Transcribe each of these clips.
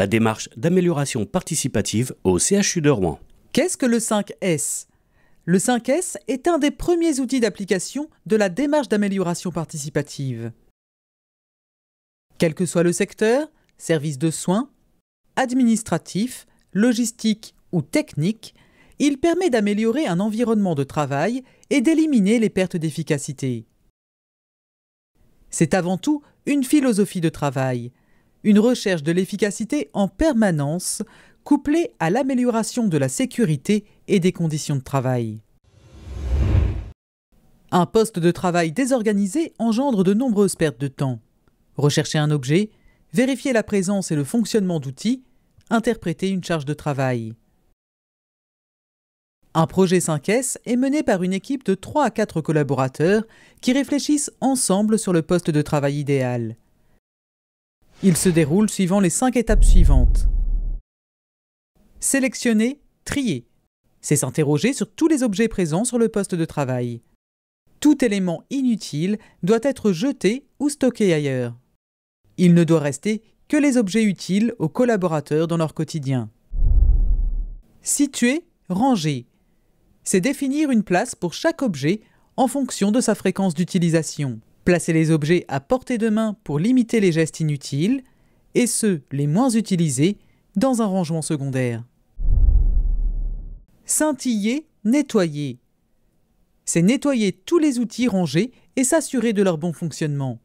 la démarche d'amélioration participative au CHU de Rouen. Qu'est-ce que le 5S Le 5S est un des premiers outils d'application de la démarche d'amélioration participative. Quel que soit le secteur, service de soins, administratif, logistique ou technique, il permet d'améliorer un environnement de travail et d'éliminer les pertes d'efficacité. C'est avant tout une philosophie de travail une recherche de l'efficacité en permanence, couplée à l'amélioration de la sécurité et des conditions de travail. Un poste de travail désorganisé engendre de nombreuses pertes de temps. Rechercher un objet, vérifier la présence et le fonctionnement d'outils, interpréter une charge de travail. Un projet 5S est mené par une équipe de 3 à 4 collaborateurs qui réfléchissent ensemble sur le poste de travail idéal. Il se déroule suivant les cinq étapes suivantes. Sélectionner, trier. C'est s'interroger sur tous les objets présents sur le poste de travail. Tout élément inutile doit être jeté ou stocké ailleurs. Il ne doit rester que les objets utiles aux collaborateurs dans leur quotidien. Situer, ranger. C'est définir une place pour chaque objet en fonction de sa fréquence d'utilisation. Placez les objets à portée de main pour limiter les gestes inutiles et ceux les moins utilisés dans un rangement secondaire. Scintiller, nettoyer. C'est nettoyer tous les outils rangés et s'assurer de leur bon fonctionnement.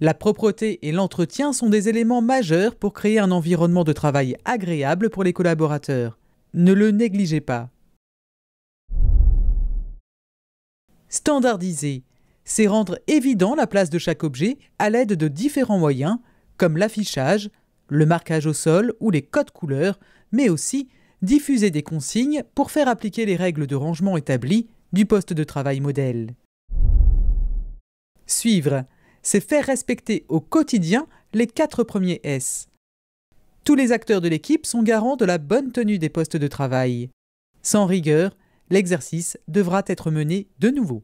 La propreté et l'entretien sont des éléments majeurs pour créer un environnement de travail agréable pour les collaborateurs. Ne le négligez pas. Standardiser c'est rendre évident la place de chaque objet à l'aide de différents moyens, comme l'affichage, le marquage au sol ou les codes couleurs, mais aussi diffuser des consignes pour faire appliquer les règles de rangement établies du poste de travail modèle. Suivre, c'est faire respecter au quotidien les quatre premiers S. Tous les acteurs de l'équipe sont garants de la bonne tenue des postes de travail. Sans rigueur, l'exercice devra être mené de nouveau.